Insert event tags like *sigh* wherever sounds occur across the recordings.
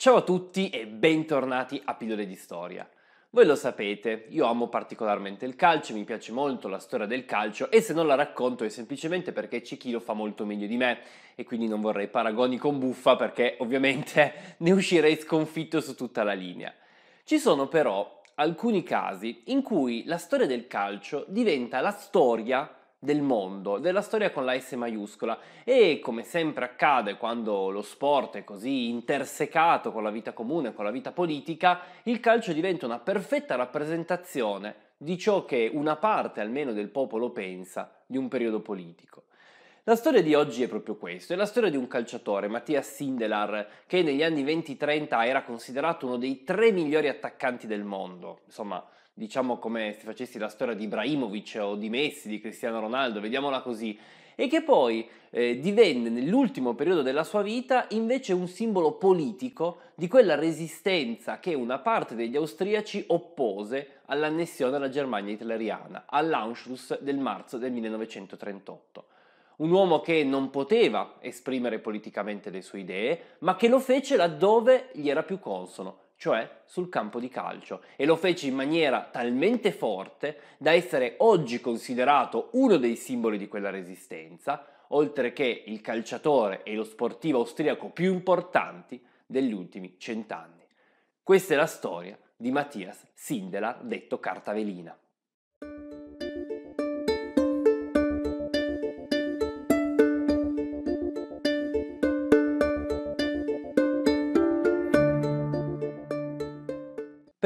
Ciao a tutti e bentornati a Pillole di Storia. Voi lo sapete, io amo particolarmente il calcio, mi piace molto la storia del calcio e se non la racconto è semplicemente perché c'è chi lo fa molto meglio di me e quindi non vorrei paragoni con buffa perché ovviamente *laughs* ne uscirei sconfitto su tutta la linea. Ci sono però alcuni casi in cui la storia del calcio diventa la storia del mondo, della storia con la S maiuscola e come sempre accade quando lo sport è così intersecato con la vita comune, con la vita politica, il calcio diventa una perfetta rappresentazione di ciò che una parte almeno del popolo pensa di un periodo politico. La storia di oggi è proprio questo, è la storia di un calciatore, Mattias Sindelar, che negli anni 20-30 era considerato uno dei tre migliori attaccanti del mondo, insomma diciamo come se facessi la storia di Ibrahimovic o di Messi, di Cristiano Ronaldo, vediamola così, e che poi eh, divenne nell'ultimo periodo della sua vita invece un simbolo politico di quella resistenza che una parte degli austriaci oppose all'annessione alla Germania hitleriana, all'Anschluss del marzo del 1938. Un uomo che non poteva esprimere politicamente le sue idee, ma che lo fece laddove gli era più consono, cioè sul campo di calcio, e lo fece in maniera talmente forte da essere oggi considerato uno dei simboli di quella resistenza, oltre che il calciatore e lo sportivo austriaco più importanti degli ultimi cent'anni. Questa è la storia di Mattias Sindelar, detto Cartavelina.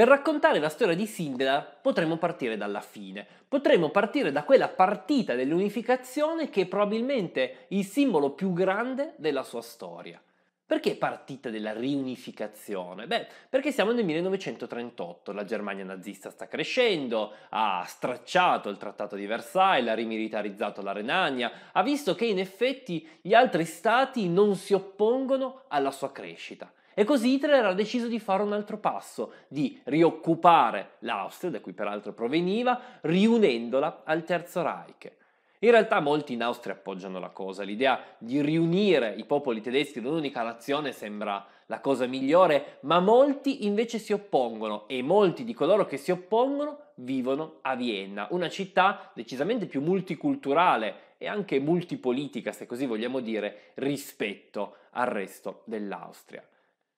Per raccontare la storia di Sindela potremmo partire dalla fine, potremmo partire da quella partita dell'unificazione che è probabilmente il simbolo più grande della sua storia. Perché partita della riunificazione? Beh, perché siamo nel 1938, la Germania nazista sta crescendo, ha stracciato il Trattato di Versailles, ha rimilitarizzato la Renania, ha visto che in effetti gli altri stati non si oppongono alla sua crescita. E così Hitler ha deciso di fare un altro passo, di rioccupare l'Austria, da cui peraltro proveniva, riunendola al Terzo Reich. In realtà molti in Austria appoggiano la cosa, l'idea di riunire i popoli tedeschi in un'unica nazione sembra la cosa migliore, ma molti invece si oppongono e molti di coloro che si oppongono vivono a Vienna, una città decisamente più multiculturale e anche multipolitica, se così vogliamo dire, rispetto al resto dell'Austria.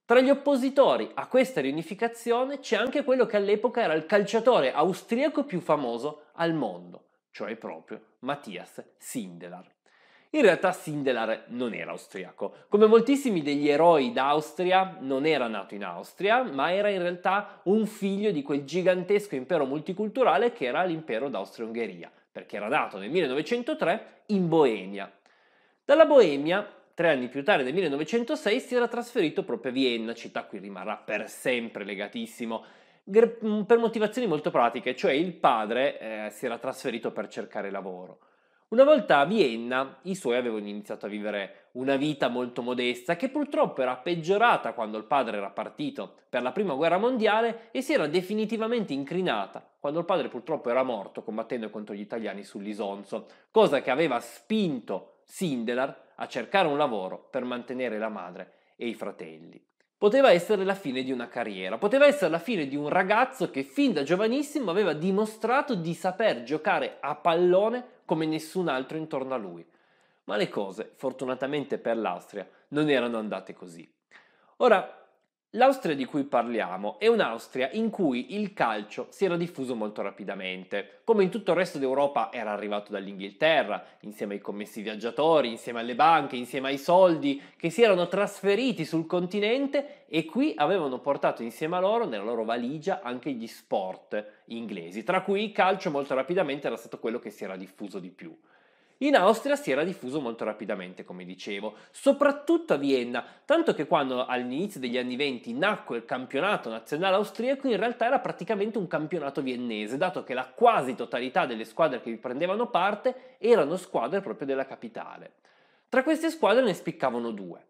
Tra gli oppositori a questa riunificazione c'è anche quello che all'epoca era il calciatore austriaco più famoso al mondo, cioè proprio Matthias Sindelar. In realtà Sindelar non era austriaco. Come moltissimi degli eroi d'Austria, non era nato in Austria, ma era in realtà un figlio di quel gigantesco impero multiculturale che era l'impero d'Austria-Ungheria, perché era nato nel 1903 in Boemia. Dalla Boemia Tre anni più tardi, nel 1906, si era trasferito proprio a Vienna, città a cui rimarrà per sempre legatissimo, mm, per motivazioni molto pratiche, cioè il padre eh, si era trasferito per cercare lavoro. Una volta a Vienna i suoi avevano iniziato a vivere una vita molto modesta che purtroppo era peggiorata quando il padre era partito per la prima guerra mondiale e si era definitivamente incrinata quando il padre purtroppo era morto combattendo contro gli italiani sull'Isonzo, cosa che aveva spinto Sindelar a cercare un lavoro per mantenere la madre e i fratelli. Poteva essere la fine di una carriera, poteva essere la fine di un ragazzo che fin da giovanissimo aveva dimostrato di saper giocare a pallone come nessun altro intorno a lui. Ma le cose, fortunatamente per l'Austria, non erano andate così. Ora, L'Austria di cui parliamo è un'Austria in cui il calcio si era diffuso molto rapidamente. Come in tutto il resto d'Europa era arrivato dall'Inghilterra, insieme ai commessi viaggiatori, insieme alle banche, insieme ai soldi, che si erano trasferiti sul continente e qui avevano portato insieme a loro, nella loro valigia, anche gli sport inglesi, tra cui il calcio molto rapidamente era stato quello che si era diffuso di più. In Austria si era diffuso molto rapidamente, come dicevo, soprattutto a Vienna, tanto che quando all'inizio degli anni 20 nacque il campionato nazionale austriaco in realtà era praticamente un campionato viennese, dato che la quasi totalità delle squadre che vi prendevano parte erano squadre proprio della capitale. Tra queste squadre ne spiccavano due.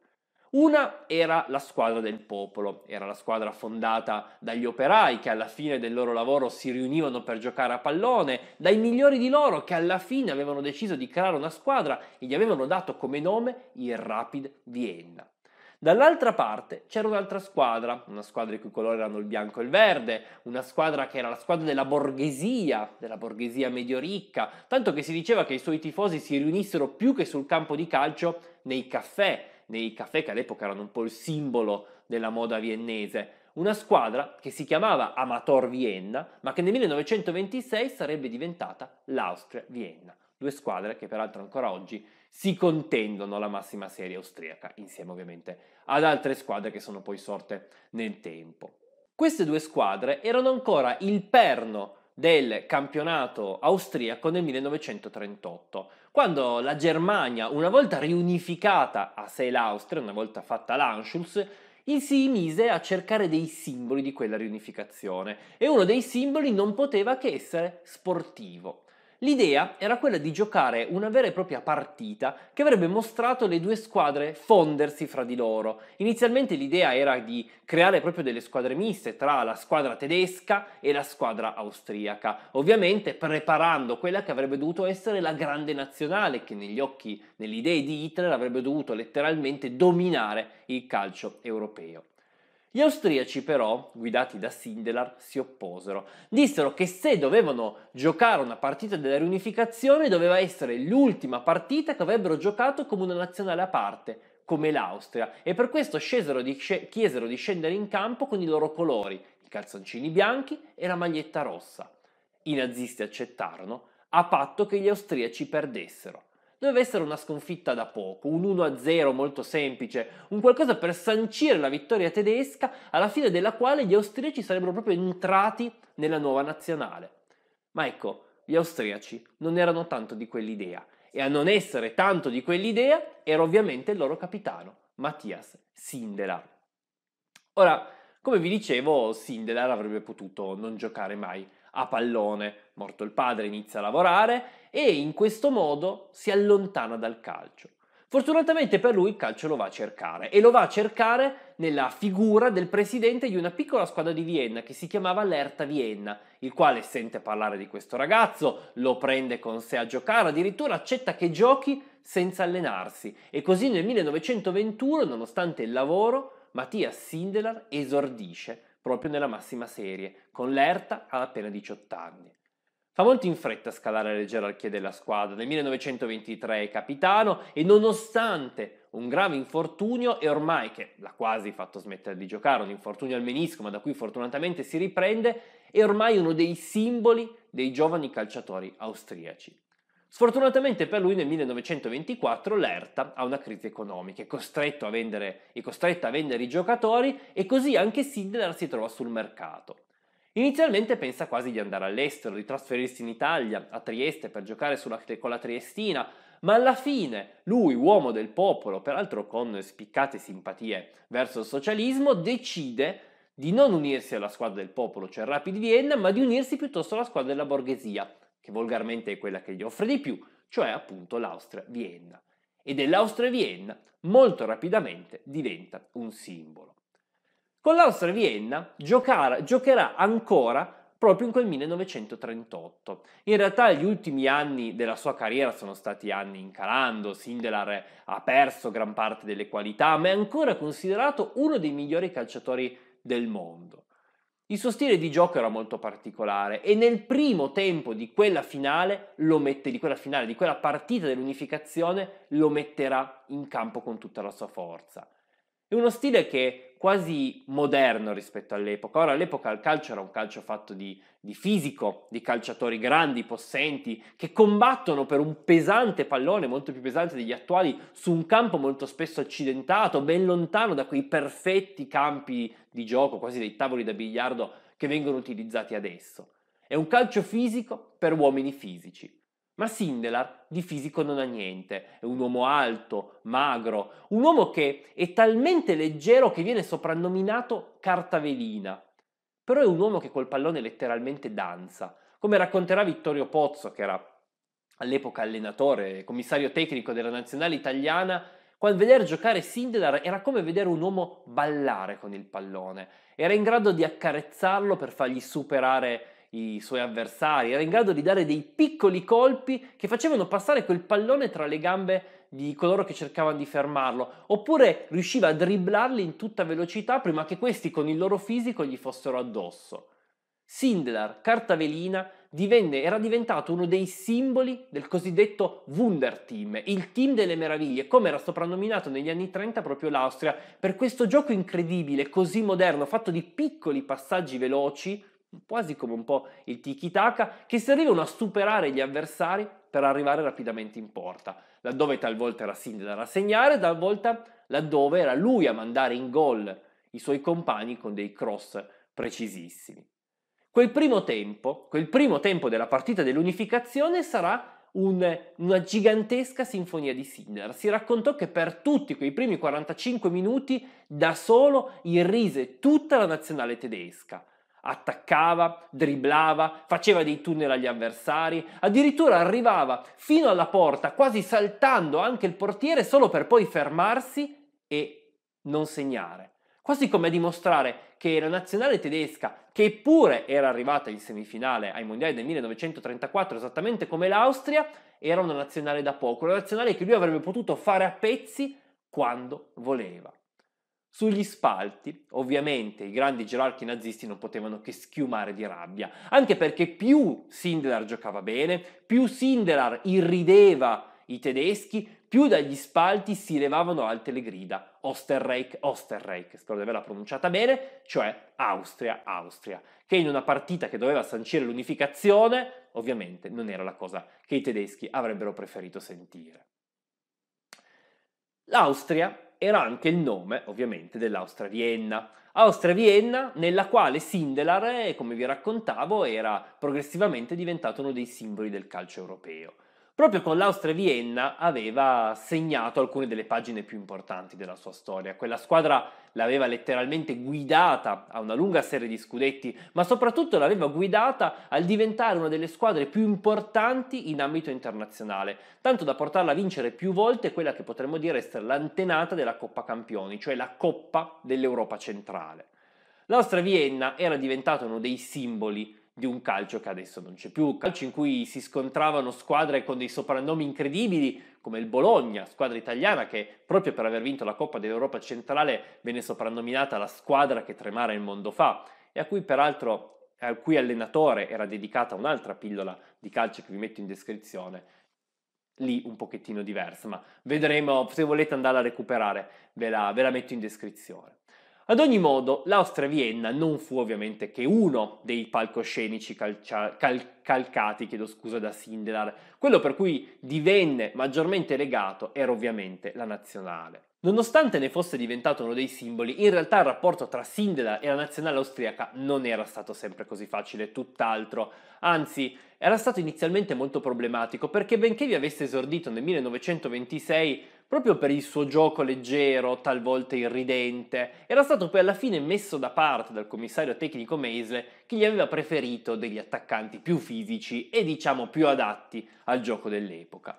Una era la squadra del popolo, era la squadra fondata dagli operai che alla fine del loro lavoro si riunivano per giocare a pallone, dai migliori di loro che alla fine avevano deciso di creare una squadra e gli avevano dato come nome il Rapid Vienna. Dall'altra parte c'era un'altra squadra, una squadra i cui colori erano il bianco e il verde, una squadra che era la squadra della borghesia, della borghesia medio ricca, tanto che si diceva che i suoi tifosi si riunissero più che sul campo di calcio nei caffè nei caffè che all'epoca erano un po' il simbolo della moda viennese. Una squadra che si chiamava Amator Vienna, ma che nel 1926 sarebbe diventata l'Austria Vienna. Due squadre che peraltro ancora oggi si contendono la massima serie austriaca, insieme ovviamente ad altre squadre che sono poi sorte nel tempo. Queste due squadre erano ancora il perno del campionato austriaco nel 1938, quando la Germania, una volta riunificata a sé l'Austria, una volta fatta l'Anschluss, si mise a cercare dei simboli di quella riunificazione e uno dei simboli non poteva che essere sportivo. L'idea era quella di giocare una vera e propria partita che avrebbe mostrato le due squadre fondersi fra di loro. Inizialmente l'idea era di creare proprio delle squadre miste tra la squadra tedesca e la squadra austriaca, ovviamente preparando quella che avrebbe dovuto essere la grande nazionale che negli occhi, nelle idee di Hitler avrebbe dovuto letteralmente dominare il calcio europeo. Gli austriaci però, guidati da Sindelar, si opposero. Dissero che se dovevano giocare una partita della riunificazione doveva essere l'ultima partita che avrebbero giocato come una nazionale a parte, come l'Austria, e per questo di chiesero di scendere in campo con i loro colori, i calzoncini bianchi e la maglietta rossa. I nazisti accettarono, a patto che gli austriaci perdessero doveva essere una sconfitta da poco, un 1-0 molto semplice, un qualcosa per sancire la vittoria tedesca alla fine della quale gli austriaci sarebbero proprio entrati nella nuova nazionale. Ma ecco, gli austriaci non erano tanto di quell'idea e a non essere tanto di quell'idea era ovviamente il loro capitano, Mattias Sindelar. Ora, come vi dicevo, Sindelar avrebbe potuto non giocare mai a pallone. Morto il padre inizia a lavorare e in questo modo si allontana dal calcio. Fortunatamente per lui il calcio lo va a cercare e lo va a cercare nella figura del presidente di una piccola squadra di Vienna che si chiamava l'Erta Vienna, il quale sente parlare di questo ragazzo, lo prende con sé a giocare, addirittura accetta che giochi senza allenarsi e così nel 1921, nonostante il lavoro, Mattias Sindelar esordisce proprio nella massima serie, con l'Erta ad appena 18 anni. Fa molto in fretta scalare le gerarchie della squadra, nel 1923 è capitano e nonostante un grave infortunio e ormai che l'ha quasi fatto smettere di giocare, un infortunio al menisco ma da cui fortunatamente si riprende, è ormai uno dei simboli dei giovani calciatori austriaci. Sfortunatamente per lui nel 1924 l'Erta ha una crisi economica, è, a vendere, è costretta a vendere i giocatori e così anche Sidler si trova sul mercato. Inizialmente pensa quasi di andare all'estero, di trasferirsi in Italia, a Trieste, per giocare sulla, con la Triestina, ma alla fine lui, uomo del popolo, peraltro con spiccate simpatie verso il socialismo, decide di non unirsi alla squadra del popolo, cioè Rapid Vienna, ma di unirsi piuttosto alla squadra della borghesia, che volgarmente è quella che gli offre di più, cioè appunto l'Austria-Vienna. E dell'Austria-Vienna molto rapidamente diventa un simbolo. Con l'Austria-Vienna giocherà ancora proprio in quel 1938. In realtà gli ultimi anni della sua carriera sono stati anni in calando, Sindelar ha perso gran parte delle qualità, ma è ancora considerato uno dei migliori calciatori del mondo. Il suo stile di gioco era molto particolare e nel primo tempo di quella finale, lo mette, di quella finale, di quella partita dell'unificazione, lo metterà in campo con tutta la sua forza. È uno stile che quasi moderno rispetto all'epoca. Ora all'epoca il calcio era un calcio fatto di, di, fisico, di calciatori grandi, possenti, che combattono per un pesante pallone, molto più pesante degli attuali, su un campo molto spesso accidentato, ben lontano da quei perfetti campi di gioco, quasi dei tavoli da biliardo che vengono utilizzati adesso. È un calcio fisico per uomini fisici. Ma Sindelar di fisico non ha niente, è un uomo alto, magro, un uomo che è talmente leggero che viene soprannominato cartavelina. Però è un uomo che col pallone letteralmente danza, come racconterà Vittorio Pozzo, che era all'epoca allenatore e commissario tecnico della nazionale italiana, quando veder giocare Sindelar era come vedere un uomo ballare con il pallone, era in grado di accarezzarlo per fargli superare i suoi avversari, era in grado di dare dei piccoli colpi che facevano passare quel pallone tra le gambe di coloro che cercavano di fermarlo, oppure riusciva a dribblarli in tutta velocità prima che questi con il loro fisico gli fossero addosso. Sindlar, carta velina, divenne, era diventato uno dei simboli del cosiddetto Wunder Team, il team delle meraviglie, come era soprannominato negli anni 30 proprio l'Austria, per questo gioco incredibile, così moderno, fatto di piccoli passaggi veloci, quasi come un po' il tiki-taka, che servivano a superare gli avversari per arrivare rapidamente in porta, laddove talvolta era Sindel a rassegnare, talvolta laddove era lui a mandare in gol i suoi compagni con dei cross precisissimi. Quel primo tempo, quel primo tempo della partita dell'unificazione sarà un, una gigantesca sinfonia di Sinner. Si raccontò che per tutti quei primi 45 minuti da solo irrise tutta la nazionale tedesca attaccava, driblava, faceva dei tunnel agli avversari, addirittura arrivava fino alla porta quasi saltando anche il portiere solo per poi fermarsi e non segnare. Quasi come a dimostrare che la nazionale tedesca, che pure era arrivata in semifinale ai mondiali del 1934 esattamente come l'Austria, era una nazionale da poco, una nazionale che lui avrebbe potuto fare a pezzi quando voleva. Sugli spalti, ovviamente, i grandi gerarchi nazisti non potevano che schiumare di rabbia, anche perché più Sindelar giocava bene, più Sindelar irrideva i tedeschi, più dagli spalti si levavano alte le grida Osterreich, Osterreich, spero di averla pronunciata bene, cioè Austria, Austria, che in una partita che doveva sancire l'unificazione, ovviamente non era la cosa che i tedeschi avrebbero preferito sentire. L'Austria era anche il nome, ovviamente, dell'Austria-Vienna. Austria-Vienna, nella quale Sindelar, eh, come vi raccontavo, era progressivamente diventato uno dei simboli del calcio europeo proprio con l'Austria-Vienna aveva segnato alcune delle pagine più importanti della sua storia. Quella squadra l'aveva letteralmente guidata a una lunga serie di scudetti, ma soprattutto l'aveva guidata al diventare una delle squadre più importanti in ambito internazionale, tanto da portarla a vincere più volte quella che potremmo dire essere l'antenata della Coppa Campioni, cioè la Coppa dell'Europa centrale. L'Austria-Vienna era diventata uno dei simboli di un calcio che adesso non c'è più, calcio in cui si scontravano squadre con dei soprannomi incredibili come il Bologna, squadra italiana che proprio per aver vinto la Coppa dell'Europa centrale venne soprannominata la squadra che tremare il mondo fa e a cui peraltro al cui allenatore era dedicata un'altra pillola di calcio che vi metto in descrizione lì un pochettino diversa, ma vedremo, se volete andarla a recuperare, ve la, ve la metto in descrizione. Ad ogni modo, l'Austria-Vienna non fu ovviamente che uno dei palcoscenici calcia- cal- calcati, chiedo scusa, da Sindelar. Quello per cui divenne maggiormente legato era ovviamente la nazionale. Nonostante ne fosse diventato uno dei simboli, in realtà il rapporto tra Sindelar e la nazionale austriaca non era stato sempre così facile, tutt'altro. Anzi, era stato inizialmente molto problematico perché benché vi avesse esordito nel 1926 proprio per il suo gioco leggero, talvolta irridente, era stato poi alla fine messo da parte dal commissario tecnico Meisle che gli aveva preferito degli attaccanti più fisici e diciamo più adatti al gioco dell'epoca.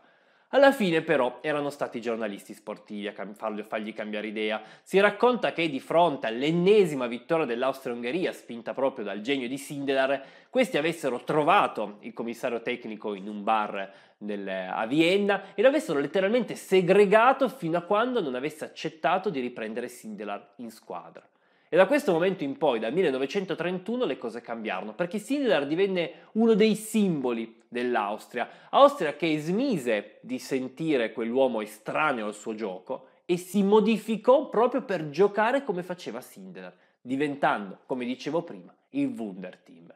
Alla fine però erano stati i giornalisti sportivi a fargli cambiare idea. Si racconta che di fronte all'ennesima vittoria dell'Austria-Ungheria, spinta proprio dal genio di Sindelar, questi avessero trovato il commissario tecnico in un bar nel, a Vienna e l'avessero letteralmente segregato fino a quando non avesse accettato di riprendere Sindelar in squadra. E da questo momento in poi, dal 1931, le cose cambiarono, perché Sindelar divenne uno dei simboli dell'Austria, Austria che smise di sentire quell'uomo estraneo al suo gioco e si modificò proprio per giocare come faceva Sindelar, diventando, come dicevo prima, il Wunderteam.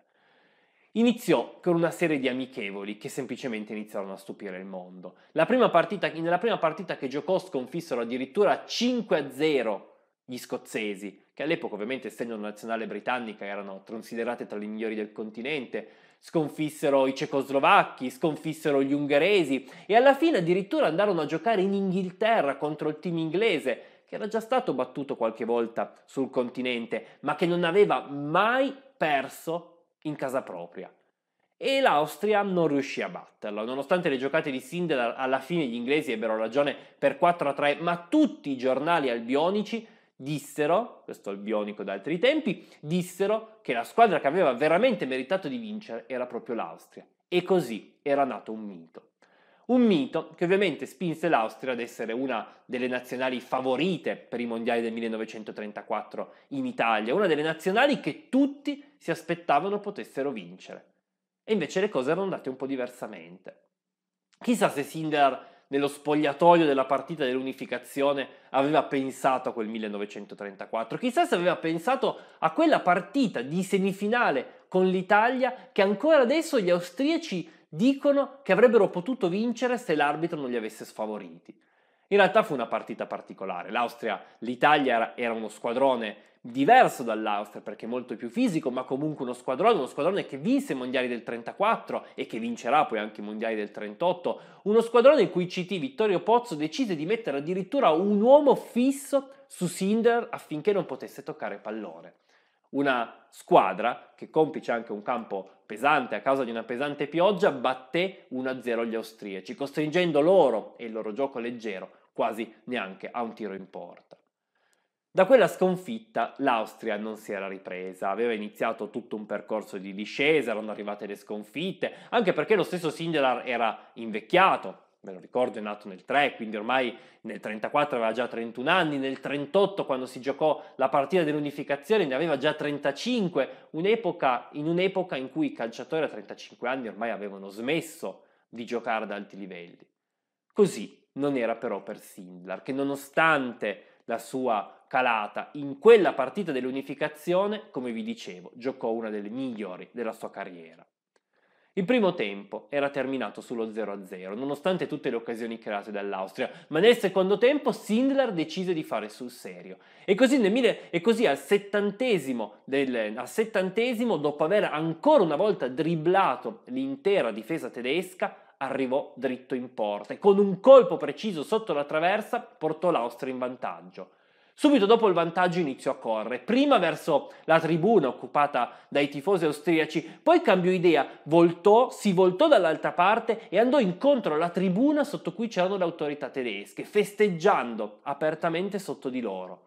Iniziò con una serie di amichevoli che semplicemente iniziarono a stupire il mondo. Prima partita, nella prima partita che giocò sconfissero addirittura 5-0 gli scozzesi, che all'epoca ovviamente essendo una nazionale britannica erano considerate tra le migliori del continente, sconfissero i cecoslovacchi, sconfissero gli ungheresi e alla fine addirittura andarono a giocare in Inghilterra contro il team inglese, che era già stato battuto qualche volta sul continente, ma che non aveva mai perso in casa propria. E l'Austria non riuscì a batterlo, nonostante le giocate di Sindel alla fine gli inglesi ebbero ragione per 4-3, ma tutti i giornali albionici dissero, questo albionico da altri tempi, dissero che la squadra che aveva veramente meritato di vincere era proprio l'Austria. E così era nato un mito. Un mito che ovviamente spinse l'Austria ad essere una delle nazionali favorite per i mondiali del 1934 in Italia, una delle nazionali che tutti si aspettavano potessero vincere. E invece le cose erano andate un po' diversamente. Chissà se Sindar nello spogliatoio della partita dell'unificazione aveva pensato a quel 1934. Chissà se aveva pensato a quella partita di semifinale con l'Italia che ancora adesso gli austriaci dicono che avrebbero potuto vincere se l'arbitro non li avesse sfavoriti. In realtà fu una partita particolare. L'Austria, l'Italia era, uno squadrone diverso dall'Austria perché molto più fisico, ma comunque uno squadrone, uno squadrone che vinse i mondiali del 34 e che vincerà poi anche i mondiali del 38, uno squadrone in cui CT Vittorio Pozzo decise di mettere addirittura un uomo fisso su Sinder affinché non potesse toccare pallone. Una squadra che complice anche un campo pesante a causa di una pesante pioggia batté 1-0 gli austriaci, costringendo loro e il loro gioco leggero quasi neanche a un tiro in porta. Da quella sconfitta l'Austria non si era ripresa, aveva iniziato tutto un percorso di discesa, erano arrivate le sconfitte, anche perché lo stesso Sindelar era invecchiato, me lo ricordo, è nato nel 3, quindi ormai nel 34 aveva già 31 anni, nel 38 quando si giocò la partita dell'unificazione ne aveva già 35, un'epoca, in un'epoca in cui i calciatori a 35 anni ormai avevano smesso di giocare ad alti livelli. Così non era però per Sindlar, che nonostante la sua calata in quella partita dell'unificazione, come vi dicevo, giocò una delle migliori della sua carriera. Il primo tempo era terminato sullo 0-0, nonostante tutte le occasioni create dall'Austria, ma nel secondo tempo Sindler decise di fare sul serio. E così, mile, e così al, settantesimo del, al settantesimo, dopo aver ancora una volta dribblato l'intera difesa tedesca, arrivò dritto in porta e con un colpo preciso sotto la traversa portò l'Austria in vantaggio. Subito dopo il vantaggio iniziò a correre, prima verso la tribuna occupata dai tifosi austriaci, poi cambiò idea, voltò, si voltò dall'altra parte e andò incontro alla tribuna sotto cui c'erano le autorità tedesche, festeggiando apertamente sotto di loro.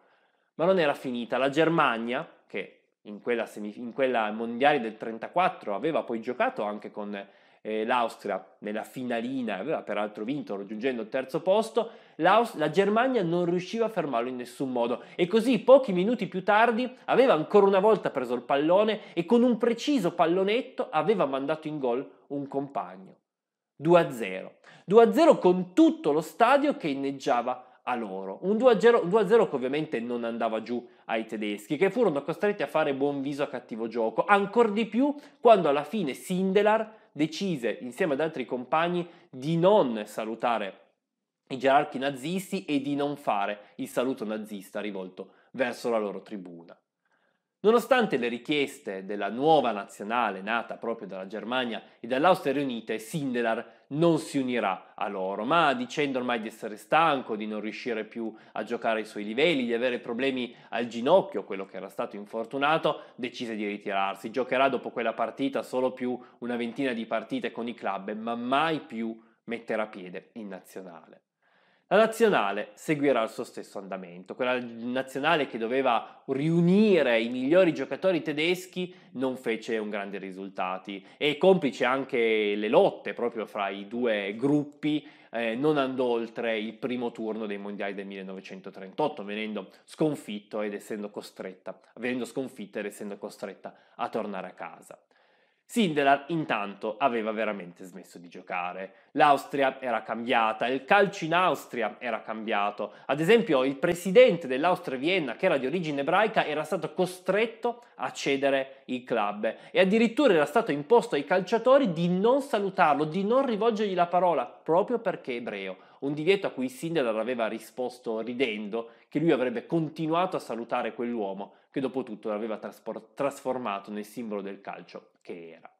Ma non era finita, la Germania, che in quella, semif- in quella mondiale del 34 aveva poi giocato anche con eh, l'Austria nella finalina, aveva peraltro vinto raggiungendo il terzo posto, la Germania non riusciva a fermarlo in nessun modo e così pochi minuti più tardi aveva ancora una volta preso il pallone e con un preciso pallonetto aveva mandato in gol un compagno. 2-0. 2-0 con tutto lo stadio che inneggiava a loro. Un 2-0, 2-0 che ovviamente non andava giù ai tedeschi, che furono costretti a fare buon viso a cattivo gioco, ancor di più quando alla fine Sindelar decise, insieme ad altri compagni, di non salutare i gerarchi nazisti e di non fare il saluto nazista rivolto verso la loro tribuna. Nonostante le richieste della nuova nazionale nata proprio dalla Germania e dall'Austria riunite, Sindelar non si unirà a loro, ma dicendo ormai di essere stanco, di non riuscire più a giocare ai suoi livelli, di avere problemi al ginocchio, quello che era stato infortunato, decise di ritirarsi. Giocherà dopo quella partita solo più una ventina di partite con i club, ma mai più metterà piede in nazionale. La nazionale seguirà il suo stesso andamento. Quella nazionale che doveva riunire i migliori giocatori tedeschi non fece un grande risultato e complice anche le lotte proprio fra i due gruppi eh, non andò oltre il primo turno dei mondiali del 1938 venendo sconfitto ed essendo costretta, venendo sconfitta ed essendo costretta a tornare a casa. Sindelar intanto aveva veramente smesso di giocare. L'Austria era cambiata, il calcio in Austria era cambiato. Ad esempio, il presidente dell'Austria Vienna, che era di origine ebraica, era stato costretto a cedere il club e addirittura era stato imposto ai calciatori di non salutarlo, di non rivolgergli la parola, proprio perché ebreo. Un divieto a cui Sindelar aveva risposto ridendo che lui avrebbe continuato a salutare quell'uomo che dopo tutto l'aveva trasformato nel simbolo del calcio che era.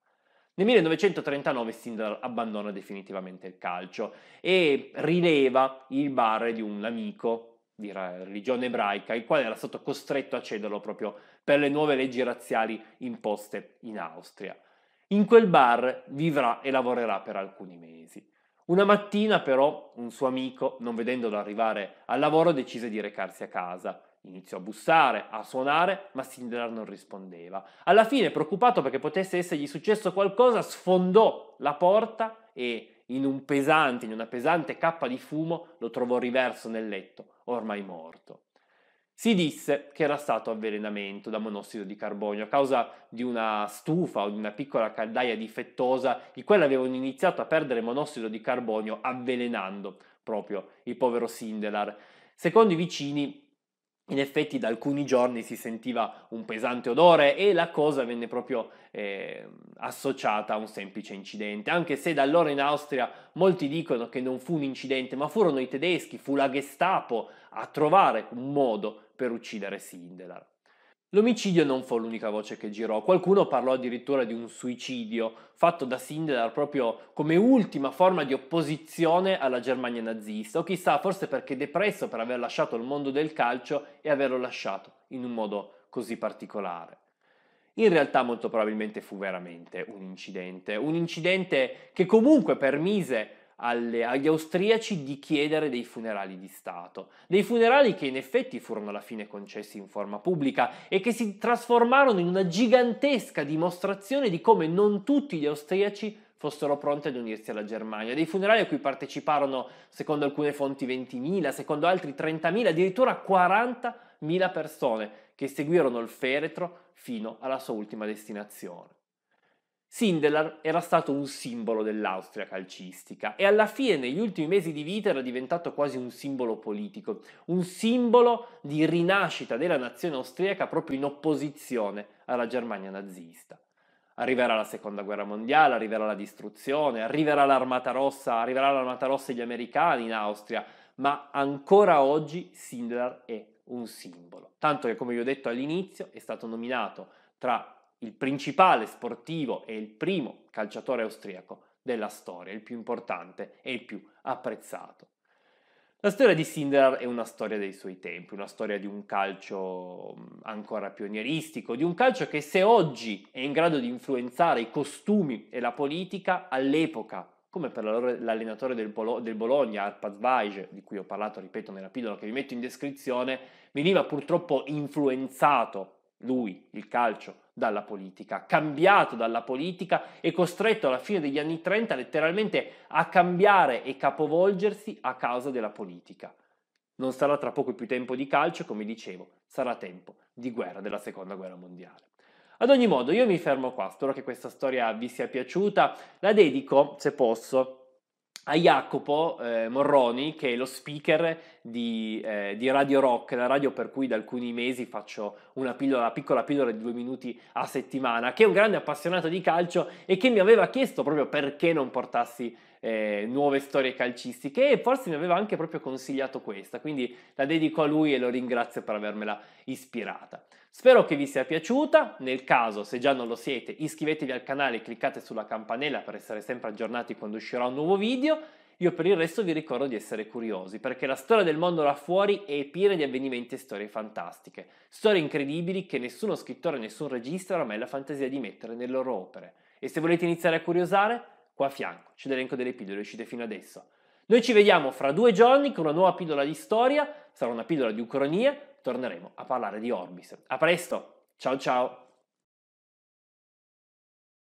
Nel 1939 Stendhal abbandona definitivamente il calcio e rileva il bar di un amico di religione ebraica, il quale era stato costretto a cederlo proprio per le nuove leggi razziali imposte in Austria. In quel bar vivrà e lavorerà per alcuni mesi. Una mattina però un suo amico, non vedendolo arrivare al lavoro, decise di recarsi a casa Iniziò a bussare, a suonare, ma Sindelar non rispondeva. Alla fine, preoccupato perché potesse essergli successo qualcosa, sfondò la porta e in, un pesante, in una pesante cappa di fumo lo trovò riverso nel letto, ormai morto. Si disse che era stato avvelenamento da monossido di carbonio a causa di una stufa o di una piccola caldaia difettosa, i quali avevano iniziato a perdere monossido di carbonio avvelenando proprio il povero Sindelar. Secondo i vicini in effetti da alcuni giorni si sentiva un pesante odore e la cosa venne proprio eh, associata a un semplice incidente, anche se da allora in Austria molti dicono che non fu un incidente, ma furono i tedeschi, fu la Gestapo a trovare un modo per uccidere Sindelar. L'omicidio non fu l'unica voce che girò, qualcuno parlò addirittura di un suicidio fatto da Sindelar proprio come ultima forma di opposizione alla Germania nazista, o chissà forse perché depresso per aver lasciato il mondo del calcio e averlo lasciato in un modo così particolare. In realtà molto probabilmente fu veramente un incidente, un incidente che comunque permise alle, agli austriaci di chiedere dei funerali di Stato, dei funerali che in effetti furono alla fine concessi in forma pubblica e che si trasformarono in una gigantesca dimostrazione di come non tutti gli austriaci fossero pronti ad unirsi alla Germania, dei funerali a cui parteciparono, secondo alcune fonti, 20.000, secondo altri 30.000, addirittura 40.000 persone che seguirono il feretro fino alla sua ultima destinazione. Sindelar era stato un simbolo dell'Austria calcistica e alla fine, negli ultimi mesi di vita, era diventato quasi un simbolo politico, un simbolo di rinascita della nazione austriaca proprio in opposizione alla Germania nazista. Arriverà la seconda guerra mondiale, arriverà la distruzione, arriverà l'armata rossa, arriverà l'armata rossa e gli americani in Austria, ma ancora oggi Sindelar è un simbolo. Tanto che, come vi ho detto all'inizio, è stato nominato tra il principale sportivo e il primo calciatore austriaco della storia, il più importante e il più apprezzato. La storia di Sindelar è una storia dei suoi tempi, una storia di un calcio ancora pionieristico, di un calcio che se oggi è in grado di influenzare i costumi e la politica, all'epoca, come per l'allenatore del, Bolo- del Bologna, Arpad Vajge, di cui ho parlato, ripeto, nella pillola che vi metto in descrizione, veniva purtroppo influenzato lui, il calcio, dalla politica, cambiato dalla politica e costretto alla fine degli anni 30 letteralmente a cambiare e capovolgersi a causa della politica. Non sarà tra poco più tempo di calcio, come dicevo, sarà tempo di guerra della seconda guerra mondiale. Ad ogni modo, io mi fermo qua, spero che questa storia vi sia piaciuta, la dedico, se posso, a Jacopo eh, Morroni, che è lo speaker di, eh, di, Radio Rock, la radio per cui da alcuni mesi faccio una, pillola, una piccola pillola di due minuti a settimana, che è un grande appassionato di calcio e che mi aveva chiesto proprio perché non portassi eh, nuove storie calcistiche e forse mi aveva anche proprio consigliato questa, quindi la dedico a lui e lo ringrazio per avermela ispirata. Spero che vi sia piaciuta, nel caso se già non lo siete iscrivetevi al canale e cliccate sulla campanella per essere sempre aggiornati quando uscirà un nuovo video. Io per il resto vi ricordo di essere curiosi, perché la storia del mondo là fuori è piena di avvenimenti e storie fantastiche, storie incredibili che nessuno scrittore nessun regista ormai ha la fantasia di mettere nelle loro opere. E se volete iniziare a curiosare, qua a fianco c'è l'elenco delle pillole uscite fino adesso. Noi ci vediamo fra due giorni con una nuova pillola di storia, sarà una pillola di ucronia, torneremo a parlare di Orbis. A presto, ciao ciao!